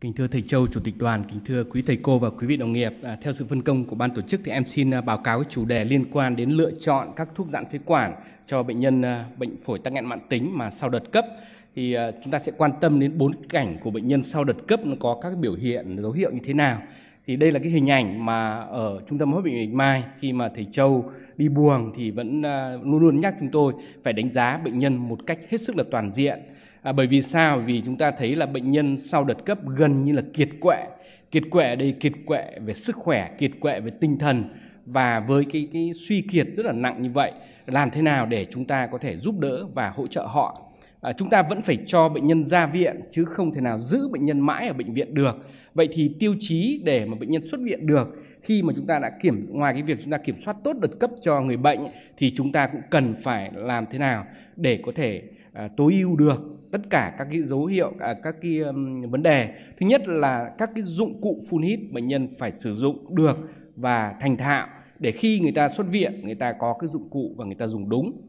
Kính thưa thầy Châu, Chủ tịch đoàn, kính thưa quý thầy cô và quý vị đồng nghiệp, à, theo sự phân công của ban tổ chức thì em xin à, báo cáo chủ đề liên quan đến lựa chọn các thuốc giãn phế quản cho bệnh nhân à, bệnh phổi tắc nghẽn mãn tính mà sau đợt cấp thì à, chúng ta sẽ quan tâm đến bốn cảnh của bệnh nhân sau đợt cấp nó có các biểu hiện dấu hiệu như thế nào. Thì đây là cái hình ảnh mà ở trung tâm hấp bệnh viện Mai khi mà thầy Châu đi buồng thì vẫn à, luôn luôn nhắc chúng tôi phải đánh giá bệnh nhân một cách hết sức là toàn diện À, bởi vì sao? Vì chúng ta thấy là bệnh nhân sau đợt cấp gần như là kiệt quệ. Kiệt quệ đây kiệt quệ về sức khỏe, kiệt quệ về tinh thần và với cái cái suy kiệt rất là nặng như vậy, làm thế nào để chúng ta có thể giúp đỡ và hỗ trợ họ? À, chúng ta vẫn phải cho bệnh nhân ra viện chứ không thể nào giữ bệnh nhân mãi ở bệnh viện được. Vậy thì tiêu chí để mà bệnh nhân xuất viện được khi mà chúng ta đã kiểm ngoài cái việc chúng ta kiểm soát tốt đợt cấp cho người bệnh thì chúng ta cũng cần phải làm thế nào để có thể à, tối ưu được tất cả các cái dấu hiệu à, các cái vấn đề thứ nhất là các cái dụng cụ phun hít bệnh nhân phải sử dụng được và thành thạo để khi người ta xuất viện người ta có cái dụng cụ và người ta dùng đúng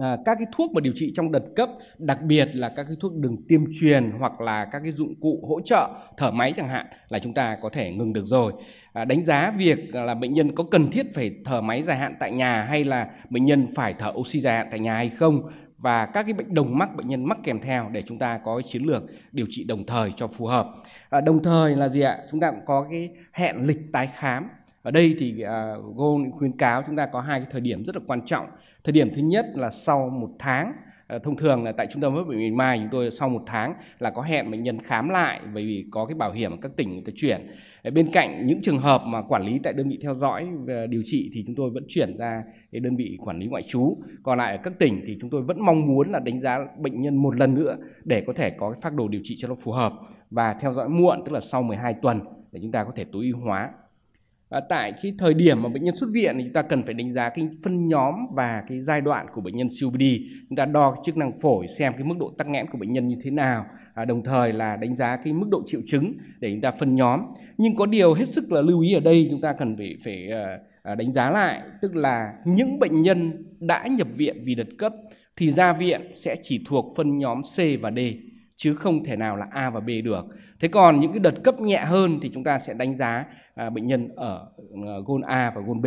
À, các cái thuốc mà điều trị trong đợt cấp đặc biệt là các cái thuốc đường tiêm truyền hoặc là các cái dụng cụ hỗ trợ thở máy chẳng hạn là chúng ta có thể ngừng được rồi à, đánh giá việc à, là bệnh nhân có cần thiết phải thở máy dài hạn tại nhà hay là bệnh nhân phải thở oxy dài hạn tại nhà hay không và các cái bệnh đồng mắc bệnh nhân mắc kèm theo để chúng ta có chiến lược điều trị đồng thời cho phù hợp. À, đồng thời là gì ạ? Chúng ta cũng có cái hẹn lịch tái khám. Ở đây thì uh, Gold khuyến cáo chúng ta có hai cái thời điểm rất là quan trọng. Thời điểm thứ nhất là sau một tháng à, thông thường là tại trung tâm hấp bệnh viện Mai chúng tôi sau một tháng là có hẹn bệnh nhân khám lại bởi vì có cái bảo hiểm các tỉnh người ta chuyển bên cạnh những trường hợp mà quản lý tại đơn vị theo dõi điều trị thì chúng tôi vẫn chuyển ra cái đơn vị quản lý ngoại trú còn lại ở các tỉnh thì chúng tôi vẫn mong muốn là đánh giá bệnh nhân một lần nữa để có thể có cái phác đồ điều trị cho nó phù hợp và theo dõi muộn tức là sau 12 tuần để chúng ta có thể tối ưu hóa À, tại cái thời điểm mà bệnh nhân xuất viện thì chúng ta cần phải đánh giá cái phân nhóm và cái giai đoạn của bệnh nhân COPD. Chúng ta đo chức năng phổi xem cái mức độ tắc nghẽn của bệnh nhân như thế nào, à, đồng thời là đánh giá cái mức độ triệu chứng để chúng ta phân nhóm. Nhưng có điều hết sức là lưu ý ở đây chúng ta cần phải phải ờ, ờ, đánh giá lại, tức là những bệnh nhân đã nhập viện vì đợt cấp thì ra viện sẽ chỉ thuộc phân nhóm C và D chứ không thể nào là A và B được. Thế còn những cái đợt cấp nhẹ hơn thì chúng ta sẽ đánh giá à, bệnh nhân ở à, gôn A và gôn B.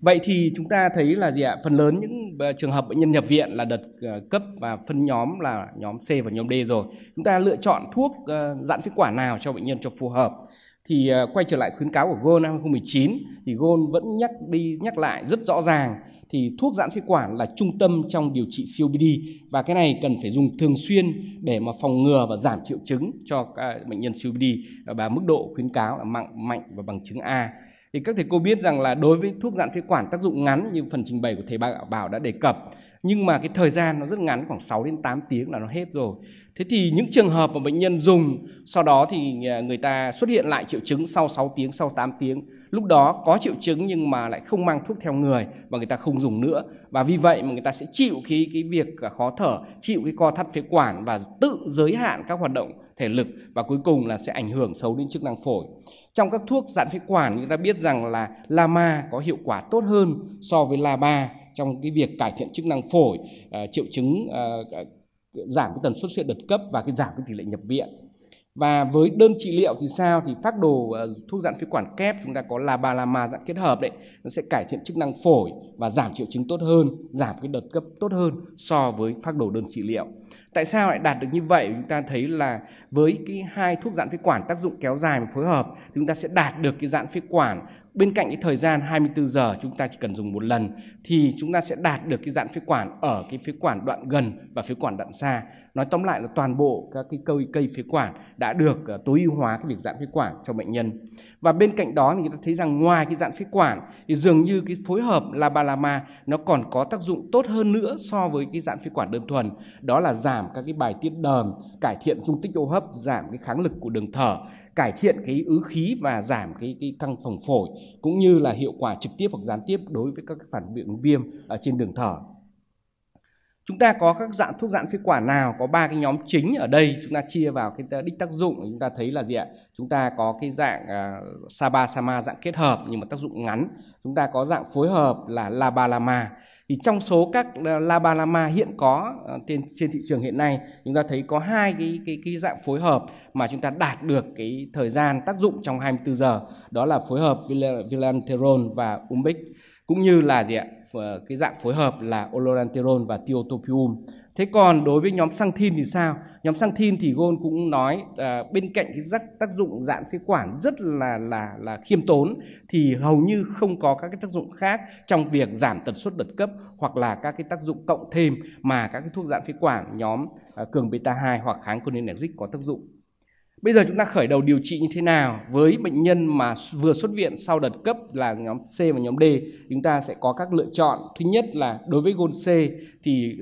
Vậy thì chúng ta thấy là gì ạ? Phần lớn những à, trường hợp bệnh nhân nhập viện là đợt à, cấp và phân nhóm là nhóm C và nhóm D rồi. Chúng ta lựa chọn thuốc giãn phế quản nào cho bệnh nhân cho phù hợp. Thì quay trở lại khuyến cáo của GOL năm 2019 thì GOL vẫn nhắc đi nhắc lại rất rõ ràng thì thuốc giãn phế quản là trung tâm trong điều trị COPD và cái này cần phải dùng thường xuyên để mà phòng ngừa và giảm triệu chứng cho bệnh nhân COPD và mức độ khuyến cáo là mạnh mạnh và bằng chứng A. Thì các thầy cô biết rằng là đối với thuốc giãn phế quản tác dụng ngắn như phần trình bày của thầy Bảo Bảo đã đề cập nhưng mà cái thời gian nó rất ngắn khoảng 6 đến 8 tiếng là nó hết rồi. Thế thì những trường hợp mà bệnh nhân dùng sau đó thì à, người ta xuất hiện lại triệu chứng sau 6 tiếng, sau 8 tiếng lúc đó có triệu chứng nhưng mà lại không mang thuốc theo người và người ta không dùng nữa và vì vậy mà người ta sẽ chịu cái cái việc khó thở chịu cái co thắt phế quản và tự giới hạn các hoạt động thể lực và cuối cùng là sẽ ảnh hưởng xấu đến chức năng phổi trong các thuốc giãn phế quản người ta biết rằng là lama có hiệu quả tốt hơn so với la ba trong cái việc cải thiện chức năng phổi ờ, triệu chứng ờ, ờ, giảm cái tần suất huyết đợt cấp và cái giảm cái tỷ lệ nhập viện và với đơn trị liệu thì sao? Thì phác đồ ờ, thuốc giãn phế quản kép chúng ta có là labalama dạng kết hợp đấy, nó sẽ cải thiện chức năng phổi và giảm triệu chứng tốt hơn, giảm cái đợt cấp tốt hơn so với phác đồ đơn trị liệu. Tại sao lại đạt được như vậy? Chúng ta thấy là với cái hai thuốc giãn phế quản tác dụng kéo dài và phối hợp, chúng ta sẽ đạt được cái giãn phế quản bên cạnh cái thời gian 24 giờ chúng ta chỉ cần dùng một lần thì chúng ta sẽ đạt được cái giãn phế quản ở cái phế quản đoạn gần và phế quản đoạn xa. Nói tóm lại là toàn bộ các cái cây cây phế quản đã được ờ, tối ưu hóa cái việc giãn phế quản cho bệnh nhân. Và bên cạnh đó thì người ta thấy rằng ngoài cái giãn phế quản thì dường như cái phối hợp ba labalama nó còn có tác dụng tốt hơn nữa so với cái giãn phế quản đơn thuần, đó là giảm các cái bài tiết đờm, cải thiện dung tích hô hấp, giảm cái kháng lực của đường thở cải thiện cái ứ khí và giảm cái, cái căng phồng phổi cũng như là hiệu quả trực tiếp hoặc gián tiếp đối với các phản biện viêm ở trên đường thở. Chúng ta có các dạng thuốc giãn phế quản nào có ba cái nhóm chính ở đây chúng ta chia vào cái đích tác dụng chúng ta thấy là gì ạ? Chúng ta có cái dạng uh, Saba Sama dạng kết hợp nhưng mà tác dụng ngắn, chúng ta có dạng phối hợp là Labalama thì trong số các ờ, laba lama hiện có ờ, trên trên thị trường hiện nay chúng ta thấy có hai cái cái cái dạng phối hợp mà chúng ta đạt được cái thời gian tác dụng trong 24 giờ đó là phối hợp vilanterol và umbic cũng như là gì ạ cái dạng phối hợp là oloranterol và tiotopium Thế còn đối với nhóm xăng thin thì sao? Nhóm xăng thin thì Gôn cũng nói à, bên cạnh cái tác, tác dụng giãn phế quản rất là là là khiêm tốn thì hầu như không có các cái tác dụng khác trong việc giảm tần suất đợt cấp hoặc là các cái tác dụng cộng thêm mà các cái thuốc giãn phế quản nhóm à, cường beta 2 hoặc kháng cholinergic có tác dụng. Bây giờ chúng ta khởi đầu điều trị như thế nào với bệnh nhân mà vừa xuất viện sau đợt cấp là nhóm C và nhóm D chúng ta sẽ có các lựa chọn. Thứ nhất là đối với gôn C thì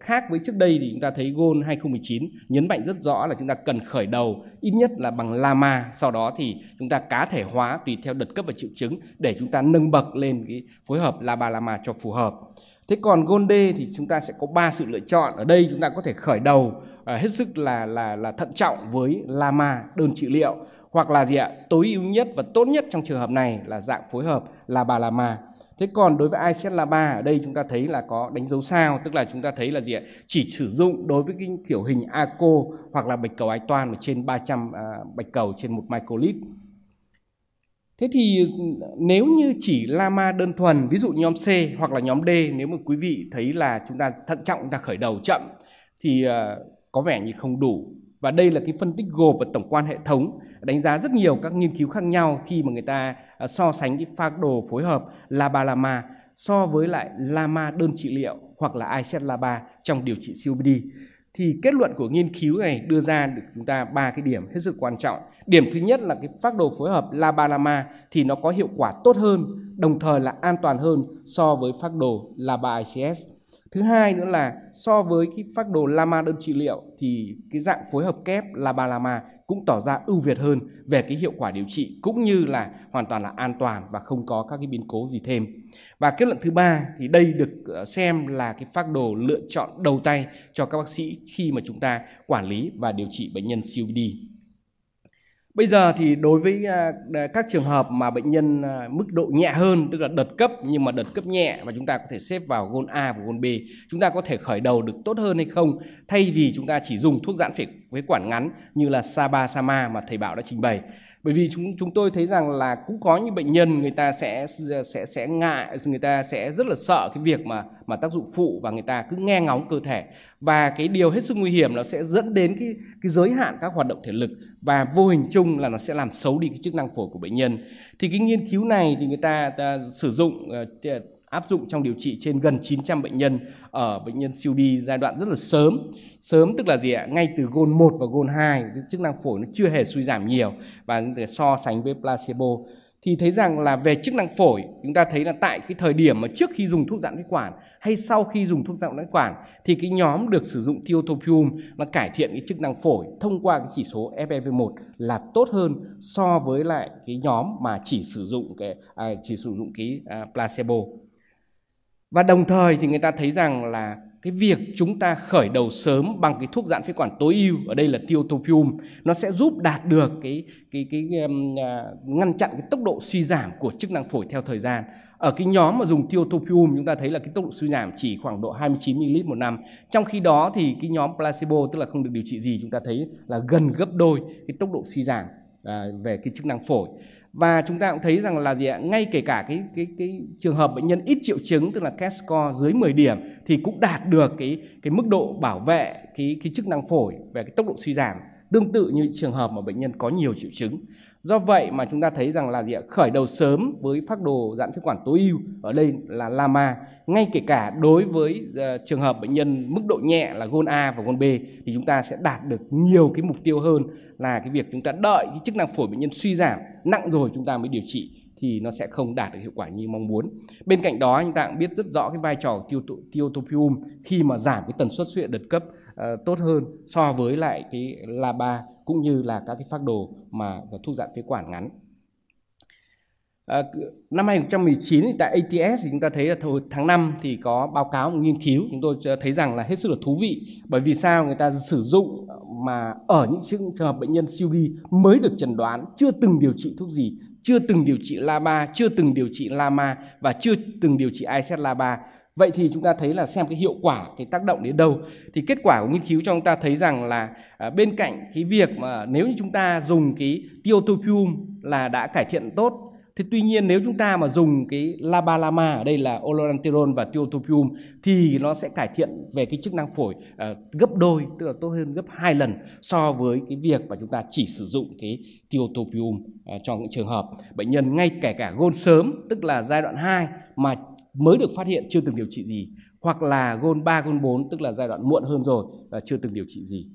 khác với trước đây thì chúng ta thấy gôn 2019 nhấn mạnh rất rõ là chúng ta cần khởi đầu ít nhất là bằng lama sau đó thì chúng ta cá thể hóa tùy theo đợt cấp và triệu chứng để chúng ta nâng bậc lên cái phối hợp laba lama cho phù hợp. Thế còn gôn D thì chúng ta sẽ có 3 sự lựa chọn. Ở đây chúng ta có thể khởi đầu à, hết sức là là là thận trọng với lama đơn trị liệu hoặc là gì ạ tối ưu nhất và tốt nhất trong trường hợp này là dạng phối hợp là bà lama thế còn đối với ICS e lama ở đây chúng ta thấy là có đánh dấu sao tức là chúng ta thấy là gì ạ chỉ sử dụng đối với cái kiểu hình aco hoặc là bạch cầu ái toan mà trên 300 à, bạch cầu trên một microlit Thế thì nếu như chỉ lama đơn thuần, ví dụ nhóm C hoặc là nhóm D, nếu mà quý vị thấy là chúng ta thận trọng, chúng ta khởi đầu chậm, thì ờ, có vẻ như không đủ và đây là cái phân tích gộp và tổng quan hệ thống đánh giá rất nhiều các nghiên cứu khác nhau khi mà người ta à, so sánh cái phác đồ phối hợp Laba Lama so với lại Lama đơn trị liệu hoặc là ICET Laba trong điều trị COPD thì kết luận của nghiên cứu này đưa ra được chúng ta ba cái điểm hết sức quan trọng. Điểm thứ nhất là cái phác đồ phối hợp Laba Lama thì nó có hiệu quả tốt hơn, đồng thời là an toàn hơn so với phác đồ Laba ICS. Thứ hai nữa là so với cái phác đồ Lama đơn trị liệu thì cái dạng phối hợp kép là Lama Lama cũng tỏ ra ưu việt hơn về cái hiệu quả điều trị cũng như là hoàn toàn là an toàn và không có các cái biến cố gì thêm. Và kết luận thứ ba thì đây được ờ, xem là cái phác đồ lựa chọn đầu tay cho các bác sĩ khi mà chúng ta quản lý và điều trị bệnh nhân COPD. Bây giờ thì đối với à, à, các trường hợp mà bệnh nhân à, mức độ nhẹ hơn tức là đợt cấp nhưng mà đợt cấp nhẹ và chúng ta có thể xếp vào gôn A và gôn B, chúng ta có thể khởi đầu được tốt hơn hay không thay vì chúng ta chỉ dùng thuốc giãn phế quản ngắn như là Saba Sama mà thầy Bảo đã trình bày bởi vì chúng chúng tôi thấy rằng là cũng có những bệnh nhân người ta sẽ sẽ sẽ ngại người ta sẽ rất là sợ cái việc mà mà tác dụng phụ và người ta cứ nghe ngóng cơ thể và cái điều hết sức nguy hiểm nó sẽ dẫn đến cái cái giới hạn các hoạt động thể lực và vô hình chung là nó sẽ làm xấu đi cái chức năng phổi của bệnh nhân thì cái nghiên cứu này thì người ta, ta sử dụng uh, áp dụng trong điều trị trên gần 900 bệnh nhân ở bệnh nhân siêu giai đoạn rất là sớm. Sớm tức là gì ạ? Ngay từ gôn 1 và gôn 2, chức năng phổi nó chưa hề suy giảm nhiều và để so sánh với placebo thì thấy rằng là về chức năng phổi chúng ta thấy là tại cái thời điểm mà trước khi dùng thuốc giãn phế quản hay sau khi dùng thuốc giãn phế quản thì cái nhóm được sử dụng tiotropium nó cải thiện cái chức năng phổi thông qua cái chỉ số FEV1 là tốt hơn so với lại cái nhóm mà chỉ sử dụng cái à, chỉ sử dụng cái à, placebo và đồng thời thì người ta thấy rằng là cái việc chúng ta khởi đầu sớm bằng cái thuốc giãn phế quản tối ưu ở đây là tiotropium nó sẽ giúp đạt được cái cái cái um, à, ngăn chặn cái tốc độ suy giảm của chức năng phổi theo thời gian ở cái nhóm mà dùng tiotropium chúng ta thấy là cái tốc độ suy giảm chỉ khoảng độ 29 ml một năm trong khi đó thì cái nhóm placebo tức là không được điều trị gì chúng ta thấy là gần gấp đôi cái tốc độ suy giảm à, về cái chức năng phổi và chúng ta cũng thấy rằng là gì ạ ngay kể cả cái cái cái trường hợp bệnh nhân ít triệu chứng tức là CAT score dưới 10 điểm thì cũng đạt được cái cái mức độ bảo vệ cái cái chức năng phổi về cái tốc độ suy giảm tương tự như trường hợp mà bệnh nhân có nhiều triệu chứng. Do vậy mà chúng ta thấy rằng là gì ạ? khởi đầu sớm với phác đồ giãn phế quản tối ưu ở đây là LAMA, ngay kể cả đối với uh, trường hợp bệnh nhân mức độ nhẹ là gôn A và gôn B thì chúng ta sẽ đạt được nhiều cái mục tiêu hơn là cái việc chúng ta đợi cái chức năng phổi bệnh nhân suy giảm nặng rồi chúng ta mới điều trị thì nó sẽ không đạt được hiệu quả như mong muốn. Bên cạnh đó chúng ta cũng biết rất rõ cái vai trò của tiotopium khi mà giảm cái tần suất xuất hiện đợt cấp Ờ, tốt hơn so với lại cái LABA cũng như là các cái phác đồ mà thuốc giãn phế quản ngắn. À, năm 2019 thì tại ATS thì chúng ta thấy là tháng 5 thì có báo cáo một nghiên cứu chúng tôi thấy rằng là hết sức là thú vị bởi vì sao người ta sử dụng mà ở những trường hợp bệnh nhân siêu vi mới được chẩn đoán chưa từng điều trị thuốc gì chưa từng điều trị LABA chưa từng điều trị LAMA và chưa từng điều trị ISET LABA Vậy thì chúng ta thấy là xem cái hiệu quả, cái tác động đến đâu. Thì kết quả của nghiên cứu cho chúng ta thấy rằng là à, bên cạnh cái việc mà nếu như chúng ta dùng cái tiotopium là đã cải thiện tốt thì tuy nhiên nếu chúng ta mà dùng cái labalama ở đây là oloranterol và tiotopium thì nó sẽ cải thiện về cái chức năng phổi à, gấp đôi tức là tốt hơn gấp hai lần so với cái việc mà chúng ta chỉ sử dụng cái tiotopium à, cho những trường hợp bệnh nhân ngay kể cả gôn sớm tức là giai đoạn 2 mà mới được phát hiện chưa từng điều trị gì hoặc là gôn 3, gôn 4 tức là giai đoạn muộn hơn rồi và chưa từng điều trị gì.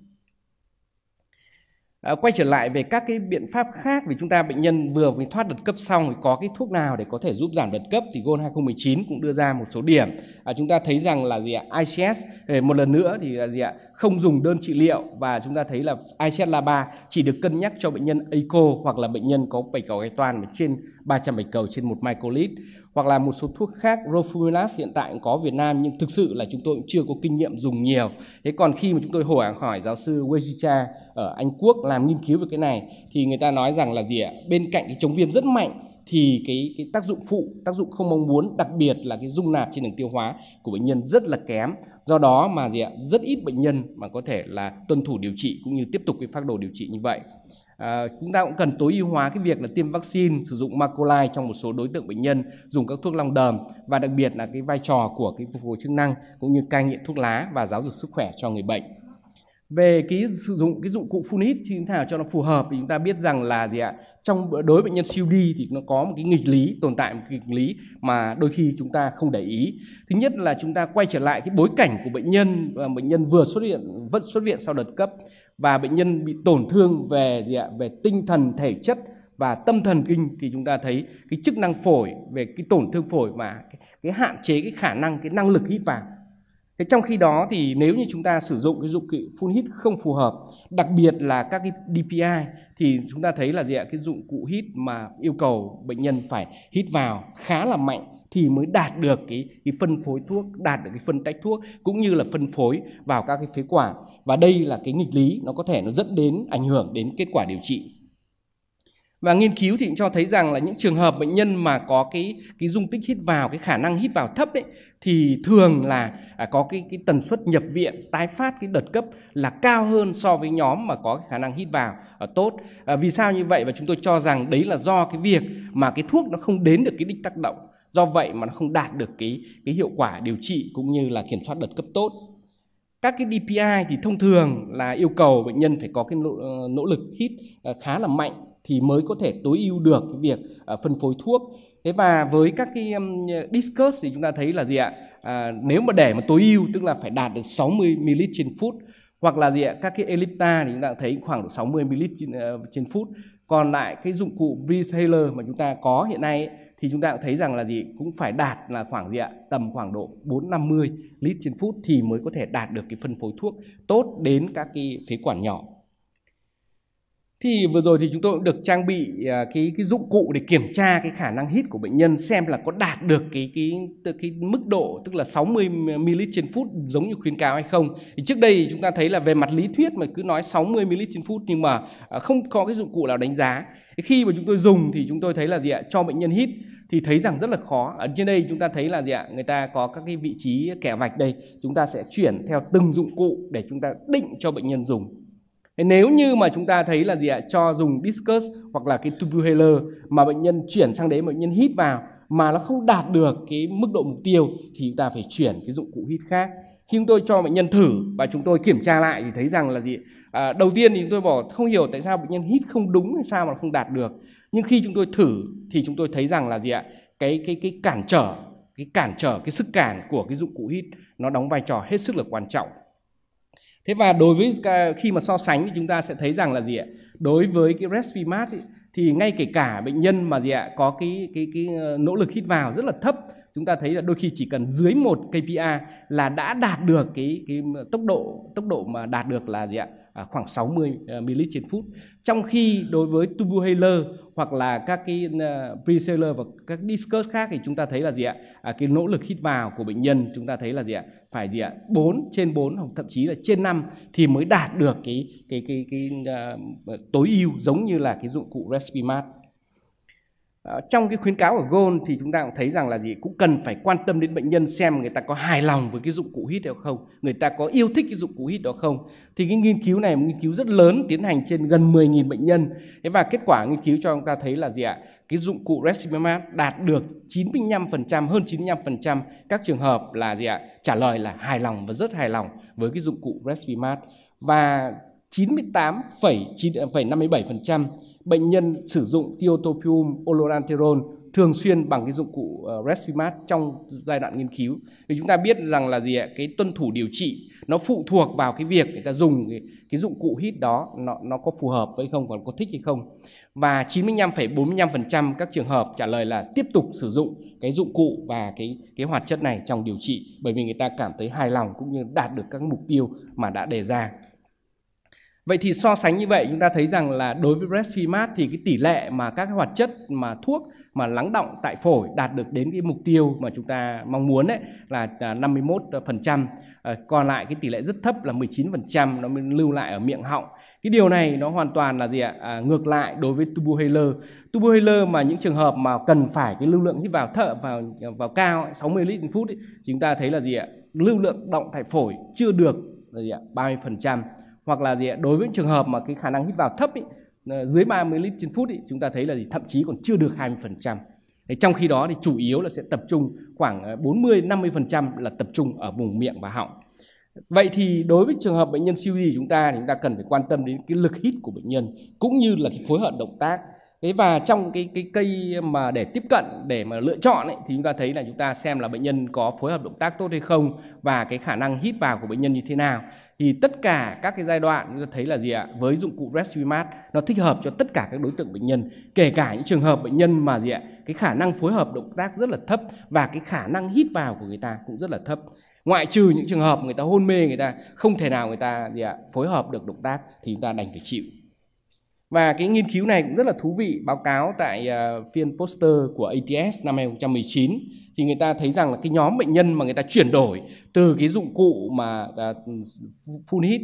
À, quay trở lại về các cái biện pháp khác vì chúng ta bệnh nhân vừa mới thoát đợt cấp xong thì có cái thuốc nào để có thể giúp giảm đợt cấp thì GOL 2019 cũng đưa ra một số điểm. À, chúng ta thấy rằng là gì ạ? ICS một lần nữa thì là gì ạ? Không dùng đơn trị liệu và chúng ta thấy là ICS LABA chỉ được cân nhắc cho bệnh nhân ACO hoặc là bệnh nhân có bạch cầu gai toan trên 300 bạch cầu trên 1 microlit hoặc là một số thuốc khác Roflumilast hiện tại cũng có Việt Nam nhưng thực sự là chúng tôi cũng chưa có kinh nghiệm dùng nhiều. Thế còn khi mà chúng tôi hỏi hỏi giáo sư Wejicha ở Anh Quốc làm nghiên cứu về cái này thì người ta nói rằng là gì ạ? Bên cạnh cái chống viêm rất mạnh thì cái cái tác dụng phụ, tác dụng không mong muốn đặc biệt là cái dung nạp trên đường tiêu hóa của bệnh nhân rất là kém. Do đó mà gì ạ? rất ít bệnh nhân mà có thể là tuân thủ điều trị cũng như tiếp tục cái phác đồ điều trị như vậy. Ờ, chúng ta cũng cần tối ưu hóa cái việc là tiêm vaccine sử dụng Macolai trong một số đối tượng bệnh nhân dùng các thuốc long đờm và đặc biệt là cái vai trò của cái phục hồi chức năng cũng như cai nghiện thuốc lá và giáo dục sức khỏe cho người bệnh về cái sử dụng cái dụng cụ phunit thì thế nào cho nó phù hợp thì chúng ta biết rằng là gì ạ trong đối với bệnh nhân siêu đi thì nó có một cái nghịch lý tồn tại một cái nghịch lý mà đôi khi chúng ta không để ý thứ nhất là chúng ta quay trở lại cái bối cảnh của bệnh nhân và ờ, bệnh nhân vừa xuất hiện vẫn xuất viện sau đợt cấp và bệnh nhân bị tổn thương về gì ạ về tinh thần thể chất và tâm thần kinh thì chúng ta thấy cái chức năng phổi về cái tổn thương phổi mà cái, cái hạn chế cái khả năng cái năng lực hít vào Thế trong khi đó thì nếu như chúng ta sử dụng cái dụng cụ phun hít không phù hợp, đặc biệt là các cái DPI thì chúng ta thấy là gì ạ? Cái dụng cụ hít mà yêu cầu bệnh nhân phải hít vào khá là mạnh thì mới đạt được cái, cái phân phối thuốc, đạt được cái phân tách thuốc cũng như là phân phối vào các cái phế quản. Và đây là cái nghịch lý nó có thể nó dẫn đến ảnh hưởng đến kết quả điều trị. Và nghiên cứu thì cũng cho thấy rằng là những trường hợp bệnh nhân mà có cái cái dung tích hít vào, cái khả năng hít vào thấp đấy thì thường là à, có cái cái tần suất nhập viện tái phát cái đợt cấp là cao hơn so với nhóm mà có khả năng hít vào à, tốt. À, vì sao như vậy và chúng tôi cho rằng đấy là do cái việc mà cái thuốc nó không đến được cái đích tác động do vậy mà nó không đạt được cái cái hiệu quả điều trị cũng như là kiểm soát đợt cấp tốt các cái DPI thì thông thường là yêu cầu bệnh nhân phải có cái nỗ, ờ, lực hít ờ, khá là mạnh thì mới có thể tối ưu được cái việc ờ, phân phối thuốc thế và với các cái discus thì chúng ta thấy là gì ạ à, nếu mà để mà tối ưu tức là phải đạt được 60 ml trên phút hoặc là gì ạ các cái Elipta thì chúng ta thấy khoảng độ 60 ml trên, trên phút còn lại cái dụng cụ Breeze Healer mà chúng ta có hiện nay ấy, thì chúng ta cũng thấy rằng là gì cũng phải đạt là khoảng gì ạ tầm khoảng độ 450 lít trên phút thì mới có thể đạt được cái phân phối thuốc tốt đến các cái phế quản nhỏ thì vừa rồi thì chúng tôi cũng được trang bị à, cái cái dụng cụ để kiểm tra cái khả năng hít của bệnh nhân xem là có đạt được cái cái cái mức độ tức là 60 ml trên phút giống như khuyến cáo hay không. Thì trước đây chúng ta thấy là về mặt lý thuyết mà cứ nói 60 ml trên phút nhưng mà à, không có cái dụng cụ nào đánh giá. Khi mà chúng tôi dùng thì chúng tôi thấy là gì ạ? Cho bệnh nhân hít thì thấy rằng rất là khó. Ở trên đây chúng ta thấy là gì ạ? Người ta có các cái vị trí kẻ vạch đây, chúng ta sẽ chuyển theo từng dụng cụ để chúng ta định cho bệnh nhân dùng nếu như mà chúng ta thấy là gì ạ cho dùng discus hoặc là cái tubular mà bệnh nhân chuyển sang đấy bệnh nhân hít vào mà nó không đạt được cái mức độ mục tiêu thì chúng ta phải chuyển cái dụng cụ hít khác khi chúng tôi cho bệnh nhân thử và chúng tôi kiểm tra lại thì thấy rằng là gì à, đầu tiên thì tôi bỏ không hiểu tại sao bệnh nhân hít không đúng hay sao mà không đạt được nhưng khi chúng tôi thử thì chúng tôi thấy rằng là gì ạ cái cái cái cản trở cái cản trở cái sức cản của cái dụng cụ hít nó đóng vai trò hết sức là quan trọng Thế và đối với khi mà so sánh thì chúng ta sẽ thấy rằng là gì ạ? Đối với cái Respimat thì ngay kể cả bệnh nhân mà gì ạ có cái cái cái ờ, nỗ lực hít vào rất là thấp chúng ta thấy là đôi khi chỉ cần dưới một KPI là đã đạt được cái cái tốc độ tốc độ mà đạt được là gì ạ à, khoảng 60 ml ờ, trên phút trong khi đối với tubuhaler hoặc là các cái uh, và các discus khác thì chúng ta thấy là gì ạ à, cái nỗ lực hít vào của bệnh nhân chúng ta thấy là gì ạ phải gì ạ 4 trên 4 hoặc thậm chí là trên 5 thì mới đạt được cái cái cái cái, cái ờ, uh, tối ưu giống như là cái dụng cụ Respimat Ờ, trong cái khuyến cáo của Gold thì chúng ta cũng thấy rằng là gì cũng cần phải quan tâm đến bệnh nhân xem người ta có hài lòng với cái dụng cụ hít đó không, người ta có yêu thích cái dụng cụ hít đó không. Thì cái nghiên cứu này một nghiên cứu rất lớn tiến hành trên gần 10.000 bệnh nhân. Thế và kết quả nghiên cứu cho chúng ta thấy là gì ạ? Cái dụng cụ Resimimab đạt được 95% hơn 95% các trường hợp là gì ạ? Trả lời là hài lòng và rất hài lòng với cái dụng cụ Resimimab và 98,57% bệnh nhân sử dụng tiotopium oloranterol thường xuyên bằng cái dụng cụ ờ, Respimat trong giai đoạn nghiên cứu. Vì chúng ta biết rằng là gì ạ? Cái tuân thủ điều trị nó phụ thuộc vào cái việc người ta dùng cái, cái dụng cụ hít đó nó nó có phù hợp với không còn có thích hay không. Và 95,45% các trường hợp trả lời là tiếp tục sử dụng cái dụng cụ và cái cái hoạt chất này trong điều trị bởi vì người ta cảm thấy hài lòng cũng như đạt được các mục tiêu mà đã đề ra. Vậy thì so sánh như vậy chúng ta thấy rằng là đối với Brexfimat thì cái tỷ lệ mà các hoạt chất mà thuốc mà lắng động tại phổi đạt được đến cái mục tiêu mà chúng ta mong muốn đấy là 51%. À, à, còn lại cái tỷ lệ rất thấp là 19% nó mới lưu lại ở miệng họng. Cái điều này nó hoàn toàn là gì ạ? À, ngược lại đối với tubuheller. Tubuheller mà những trường hợp mà cần phải cái lưu lượng hít vào thở vào vào cao 60 lít phút ấy, chúng ta thấy là gì ạ? Lưu lượng động tại phổi chưa được là gì ạ? 30% hoặc là gì ạ? đối với trường hợp mà cái khả năng hít vào thấp ý, ờ, dưới 30 lít trên phút ý, chúng ta thấy là gì thậm chí còn chưa được 20%. trong khi đó thì chủ yếu là sẽ tập trung khoảng 40 ờ, 50% là tập trung ở vùng miệng và họng. Vậy thì đối với trường hợp bệnh nhân siêu vi chúng ta thì chúng ta cần phải quan tâm đến cái lực hít của bệnh nhân cũng như là cái phối hợp động tác Thế và trong cái cái cây mà để tiếp cận để mà lựa chọn ấy, thì chúng ta thấy là chúng ta xem là bệnh nhân có phối hợp động tác tốt hay không và cái khả năng hít vào của bệnh nhân như thế nào. Thì tất cả các cái giai đoạn chúng ta thấy là gì ạ? Với dụng cụ Respimat nó thích hợp cho tất cả các đối tượng bệnh nhân, kể cả những trường hợp bệnh nhân mà gì ạ? Cái khả năng phối hợp động tác rất là thấp và cái khả năng hít vào của người ta cũng rất là thấp. Ngoại trừ những trường hợp người ta hôn mê, người ta không thể nào người ta gì ạ? phối hợp được động tác thì chúng ta đành phải chịu. Và cái nghiên cứu này cũng rất là thú vị, báo cáo tại uh, phiên poster của ATS năm 2019 thì người ta thấy rằng là cái nhóm bệnh nhân mà người ta chuyển đổi từ cái dụng cụ mà uh, phun hít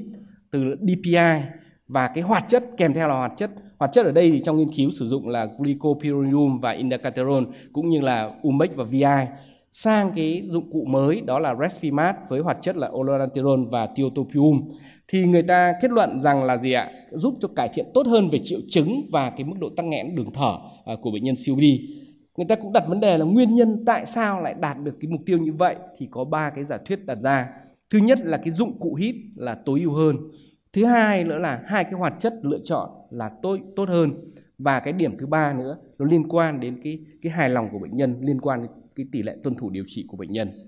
từ DPI và cái hoạt chất kèm theo là hoạt chất hoạt chất ở đây thì trong nghiên cứu sử dụng là glycopyrrolium và indacaterol cũng như là umex và vi sang cái dụng cụ mới đó là respimat với hoạt chất là oloranterol và tiotopium thì người ta kết luận rằng là gì ạ giúp cho cải thiện tốt hơn về triệu chứng và cái mức độ tắc nghẽn đường thở à, của bệnh nhân COPD người ta cũng đặt vấn đề là nguyên nhân tại sao lại đạt được cái mục tiêu như vậy thì có ba cái giả thuyết đặt ra thứ nhất là cái dụng cụ hít là tối ưu hơn thứ hai nữa là hai cái hoạt chất lựa chọn là tốt tốt hơn và cái điểm thứ ba nữa nó liên quan đến cái cái hài lòng của bệnh nhân liên quan đến cái tỷ lệ tuân thủ điều trị của bệnh nhân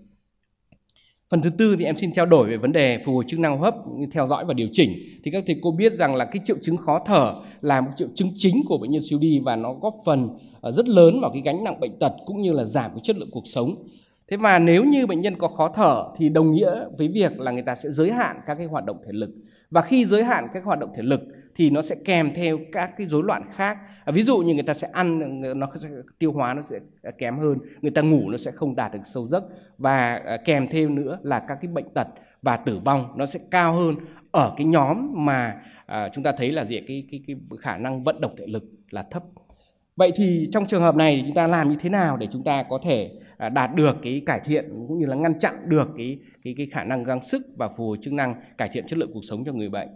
Phần thứ tư thì em xin trao đổi về vấn đề phục hồi chức năng hô hấp theo dõi và điều chỉnh. Thì các thầy cô biết rằng là cái triệu chứng khó thở là một triệu chứng chính của bệnh nhân siêu đi và nó góp phần ờ, rất lớn vào cái gánh nặng bệnh tật cũng như là giảm cái chất lượng cuộc sống. Thế mà nếu như bệnh nhân có khó thở thì đồng nghĩa với việc là người ta sẽ giới hạn các cái hoạt động thể lực. Và khi giới hạn các hoạt động thể lực thì nó sẽ kèm theo các cái rối loạn khác à, ví dụ như người ta sẽ ăn nó sẽ tiêu hóa nó sẽ à, kém hơn người ta ngủ nó sẽ không đạt được sâu giấc và à, kèm theo nữa là các cái bệnh tật và tử vong nó sẽ cao hơn ở cái nhóm mà à, chúng ta thấy là gì cái, cái cái khả năng vận động thể lực là thấp vậy thì trong trường hợp này thì chúng ta làm như thế nào để chúng ta có thể à, đạt được cái cải thiện cũng như là ngăn chặn được cái cái cái khả năng gắng sức và phục hồi chức năng cải thiện chất lượng cuộc sống cho người bệnh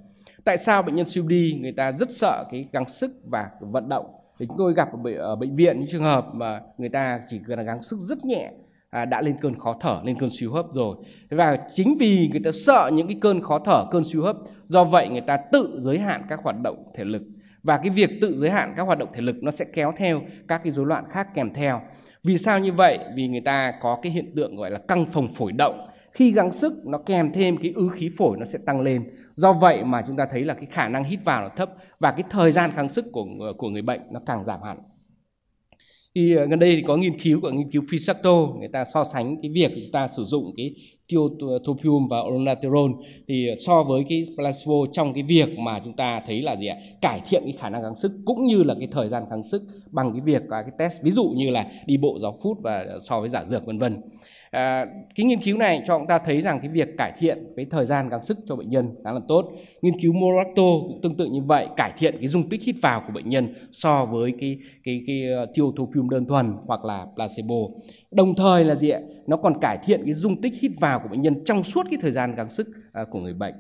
tại sao bệnh nhân COPD người ta rất sợ cái gắng sức và vận động thì chúng tôi gặp ở bệnh viện những trường hợp mà người ta chỉ cần là gắng sức rất nhẹ à, đã lên cơn khó thở lên cơn suy hấp rồi và chính vì người ta sợ những cái cơn khó thở cơn suy hấp do vậy người ta tự giới hạn các hoạt động thể lực và cái việc tự giới hạn các hoạt động thể lực nó sẽ kéo theo các cái rối loạn khác kèm theo vì sao như vậy vì người ta có cái hiện tượng gọi là căng phồng phổi động khi gắng sức nó kèm thêm cái ứ khí phổi nó sẽ tăng lên do vậy mà chúng ta thấy là cái khả năng hít vào nó thấp và cái thời gian kháng sức của ờ, của người bệnh nó càng giảm hẳn thì ờ, gần đây thì có nghiên cứu của nghiên cứu Fisacto người ta so sánh cái việc chúng ta sử dụng cái tiotropium ờ, và onaterol thì so với cái placebo trong cái việc mà chúng ta thấy là gì ạ cải thiện cái khả năng kháng sức cũng như là cái thời gian kháng sức bằng cái việc cái test ví dụ như là đi bộ 6 phút và so với giả dược vân vân à, cái nghiên cứu này cho chúng ta thấy rằng cái việc cải thiện cái thời gian gắng sức cho bệnh nhân đã là tốt nghiên cứu Moracto cũng tương tự như vậy cải thiện cái dung tích hít vào của bệnh nhân so với cái cái cái ờ, tiêu thụ phim đơn thuần hoặc là placebo đồng thời là gì ạ nó còn cải thiện cái dung tích hít vào của bệnh nhân trong suốt cái thời gian gắng sức à, của người bệnh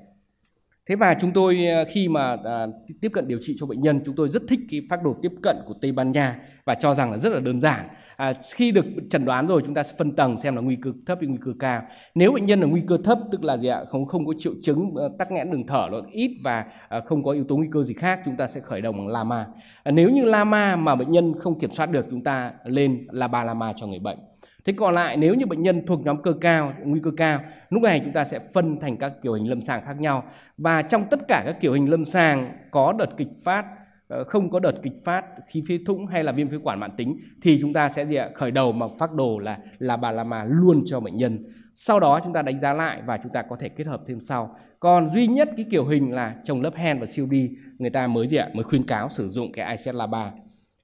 Thế và chúng tôi khi mà à, tiếp cận điều trị cho bệnh nhân, chúng tôi rất thích cái phác đồ tiếp cận của Tây Ban Nha và cho rằng là rất là đơn giản à, khi được chẩn đoán rồi chúng ta sẽ phân tầng xem là nguy cơ thấp hay nguy cơ cao nếu bệnh nhân là nguy cơ thấp tức là gì ạ không không có triệu chứng ờ, tắc nghẽn đường thở nó ít và à, không có yếu tố nguy cơ gì khác chúng ta sẽ khởi động bằng lama à, nếu như lama mà bệnh nhân không kiểm soát được chúng ta lên là ba lama cho người bệnh Thế còn lại nếu như bệnh nhân thuộc nhóm cơ cao, nguy cơ cao, lúc này chúng ta sẽ phân thành các kiểu hình lâm sàng khác nhau. Và trong tất cả các kiểu hình lâm sàng có đợt kịch phát Ờ, không có đợt kịch phát khi phế thủng hay là viêm phế quản mãn tính thì chúng ta sẽ gì ạ? khởi đầu mà phác đồ là là bà la mà luôn cho bệnh nhân. Sau đó chúng ta đánh giá lại và chúng ta có thể kết hợp thêm sau. Còn duy nhất cái kiểu hình là trồng lớp hen và siêu đi người ta mới gì ạ? mới khuyên cáo sử dụng cái ICS LABA.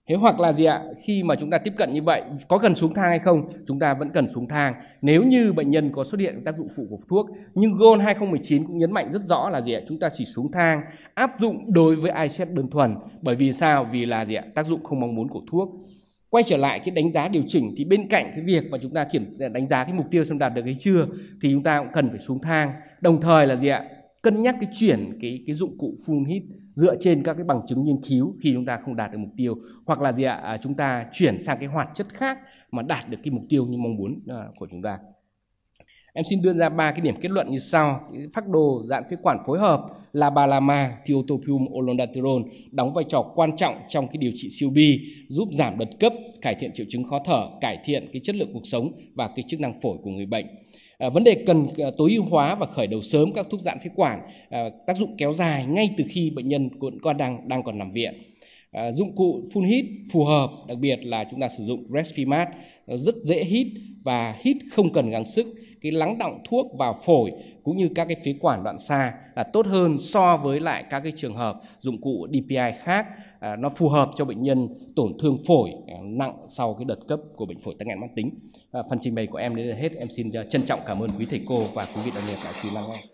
Thế hoặc là gì ạ? Khi mà chúng ta tiếp cận như vậy, có cần xuống thang hay không? Chúng ta vẫn cần xuống thang. Nếu như bệnh nhân có xuất hiện tác dụng phụ của thuốc, nhưng GOLD 2019 cũng nhấn mạnh rất rõ là gì ạ? Chúng ta chỉ xuống thang áp dụng đối với ICS đơn thuần. Bởi vì sao? Vì là gì ạ? Tác dụng không mong muốn của thuốc. Quay trở lại cái đánh giá điều chỉnh thì bên cạnh cái việc mà chúng ta kiểm đánh giá cái mục tiêu xem đạt được hay chưa thì chúng ta cũng cần phải xuống thang. Đồng thời là gì ạ? cân nhắc cái chuyển cái cái dụng cụ full hit dựa trên các cái bằng chứng nghiên cứu khi chúng ta không đạt được mục tiêu hoặc là gì ạ à, chúng ta chuyển sang cái hoạt chất khác mà đạt được cái mục tiêu như mong muốn à, của chúng ta em xin đưa ra ba cái điểm kết luận như sau phác đồ dạng phế quản phối hợp là balama tiotopium olondaterol đóng vai trò quan trọng trong cái điều trị siêu bi giúp giảm đợt cấp cải thiện triệu chứng khó thở cải thiện cái chất lượng cuộc sống và cái chức năng phổi của người bệnh Ờ, vấn đề cần ờ, tối ưu hóa và khởi đầu sớm các thuốc giãn phế quản ờ, tác dụng kéo dài ngay từ khi bệnh nhân vẫn còn đang đang còn nằm viện. dụng cụ phun hít phù hợp, đặc biệt là chúng ta sử dụng Respimat rất dễ hít và hít không cần gắng sức. Cái lắng động thuốc vào phổi cũng như các cái phế quản đoạn xa là tốt hơn so với lại các cái trường hợp dụng cụ DPI khác à, nó phù hợp cho bệnh nhân tổn thương phổi à, nặng sau cái đợt cấp của bệnh phổi tắc nghẽn mãn tính. À, phần trình bày của em đến đây hết. Em xin trân trọng cảm ơn quý thầy cô và quý vị đồng nghiệp đã quý lắng nghe.